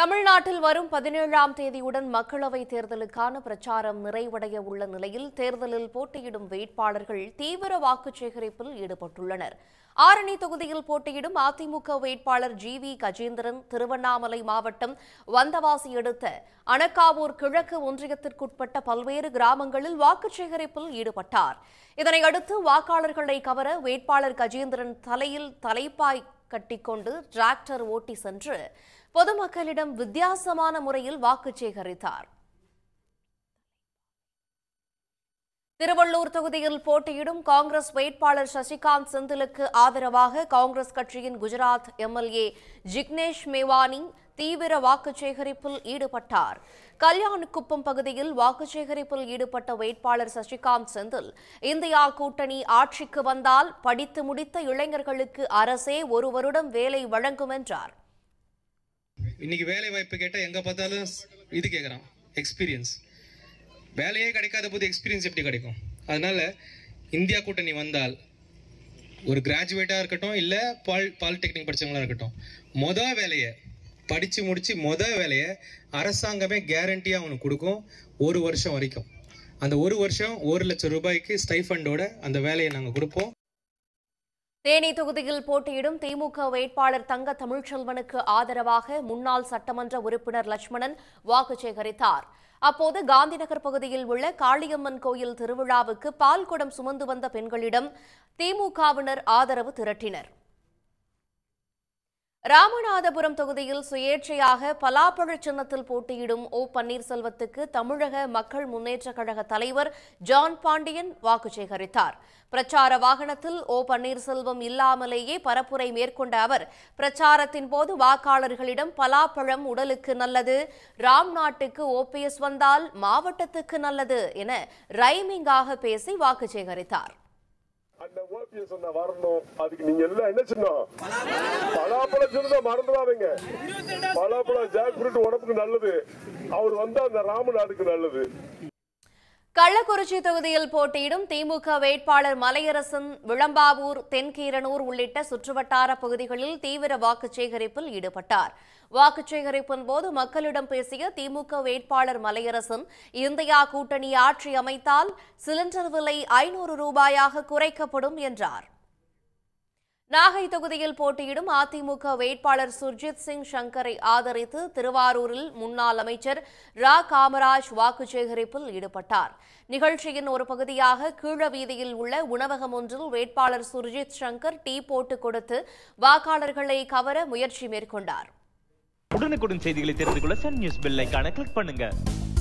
தமிழ்நாட்டில் வரும் பதினேழாம் தேதியுடன் மக்களவைத் தேர்தலுக்கான பிரச்சாரம் நிறைவடைய உள்ள நிலையில் தேர்தலில் போட்டியிடும் வேட்பாளர்கள் தீவிர வாக்கு சேகரிப்பில் ஈடுபட்டுள்ளனர் ஆரணி தொகுதியில் போட்டியிடும் அதிமுக வேட்பாளர் ஜி வி கஜேந்திரன் திருவண்ணாமலை மாவட்டம் வந்தவாசி எடுத்த அனக்காவூர் கிழக்கு ஒன்றியத்திற்குட்பட்ட பல்வேறு கிராமங்களில் வாக்கு சேகரிப்பில் ஈடுபட்டார் இதனையடுத்து வாக்காளர்களை கவர வேட்பாளர் கஜேந்திரன் தலையில் தலைப்பாய் கட்டிக்கொண்டு டிராக்டர் ஓட்டி சென்று பொதுமக்களிடம் வித்தியாசமான முறையில் வாக்கு சேகரித்தார் திருவள்ளூர் தொகுதியில் போட்டியிடும் காங்கிரஸ் வேட்பாளர் சசிகாந்த் செந்திலுக்கு ஆதரவாக காங்கிரஸ் கட்சியின் குஜராத் எம்எல்ஏ ஜிக்னேஷ் மேவானி தீவிர வாக்கு சேகரிப்பில் ஈடுபட்டார் கல்யாணுக்குப்பம் பகுதியில் வாக்கு சேகரிப்பில் ஈடுபட்ட வேட்பாளர் சசிகாந்த் செந்தில் இந்தியா கூட்டணி ஆட்சிக்கு வந்தால் படித்து முடித்த இளைஞர்களுக்கு அரசே ஒரு வருடம் வேலை வழங்கும் என்றார் இன்னைக்கு வேலை வாய்ப்பு கேட்டால் எங்க பார்த்தாலும் இது கேட்கறான் எக்ஸ்பீரியன்ஸ் வேலையே கிடைக்காத போது எக்ஸ்பீரியன்ஸ் எப்படி கிடைக்கும் அதனால இந்தியா கூட்டணி வந்தால் ஒரு கிராஜுவேட்டாக இருக்கட்டும் இல்லை பால் பாலிடெக்னிக் படித்தவங்களாக இருக்கட்டும் மொதல் வேலையை படித்து முடித்து மொதல் வேலையை அரசாங்கமே கேரண்டியாக அவனுக்கு கொடுக்கும் ஒரு வருஷம் வரைக்கும் அந்த ஒரு வருஷம் ஒரு லட்சம் ரூபாய்க்கு ஸ்டைஃபண்டோட அந்த வேலையை நாங்கள் கொடுப்போம் தேனி தொகுதியில் போட்டியிடும் திமுக வேட்பாளர் தங்க தமிழ்ச்செல்வனுக்கு ஆதரவாக முன்னாள் சட்டமன்ற உறுப்பினர் லட்சுமணன் வாக்கு சேகரித்தார் அப்போது காந்திநகர் பகுதியில் உள்ள காளியம்மன் கோயில் திருவிழாவுக்கு பால்குடம் சுமந்து வந்த பெண்களிடம் திமுகவினர் ஆதரவு திரட்டினர் ராமநாதபுரம் தொகுதியில் சுயேட்சையாக பலாப்பழ சின்னத்தில் போட்டியிடும் ஓ பன்னீர்செல்வத்துக்கு தமிழக மக்கள் முன்னேற்றக் கழக தலைவர் ஜான் பாண்டியன் வாக்கு சேகரித்தார் பிரச்சார வாகனத்தில் ஓ பன்னீர்செல்வம் இல்லாமலேயே பரப்புரை மேற்கொண்ட அவர் பிரச்சாரத்தின் போது வாக்காளர்களிடம் பலாப்பழம் உடலுக்கு நல்லது ராம் நாட்டுக்கு ஓபிஎஸ் வந்தால் மாவட்டத்துக்கு நல்லது என ரைமிங்காக பேசி வாக்கு சேகரித்தார் சொன்ன வரணும் அதுக்கு நீங்க என்ன பலாப்பழம் உடம்புக்கு நல்லது அவர் வந்தா அந்த ராமநாடுக்கு நல்லது கள்ளக்குறிச்சி தொகுதியில் போட்டியிடும் திமுக வேட்பாளர் மலையரசன் விளம்பாவூர் தென்கீரனூர் உள்ளிட்ட சுற்றுவட்டார பகுதிகளில் தீவிர வாக்குச் சேகரிப்பில் ஈடுபட்டார் வாக்குச் சேகரிப்பின் போது மக்களிடம் பேசிய திமுக வேட்பாளர் மலையரசன் இந்தியா கூட்டணி ஆட்சி அமைத்தால் சிலிண்டர் விலை ஐநூறு ரூபாயாக குறைக்கப்படும் என்றார் நாகை தொகுதியில் போட்டியிடும் அதிமுக வேட்பாளர் சுர்ஜித் சிங் சங்கரை ஆதரித்து திருவாரூரில் முன்னாள் அமைச்சர் ரா காமராஜ் வாக்கு சேகரிப்பில் ஈடுபட்டார் நிகழ்ச்சியின் ஒரு பகுதியாக கீழ வீதியில் உள்ள உணவகம் ஒன்றில் வேட்பாளர் சுர்ஜித் சங்கர் டீ போட்டு கொடுத்து வாக்காளர்களை கவர முயற்சி மேற்கொண்டார் உடனுக்குடன் செய்திகளை தெரிந்து கொள்ள சன் நியூஸ் கிளிக் பண்ணுங்க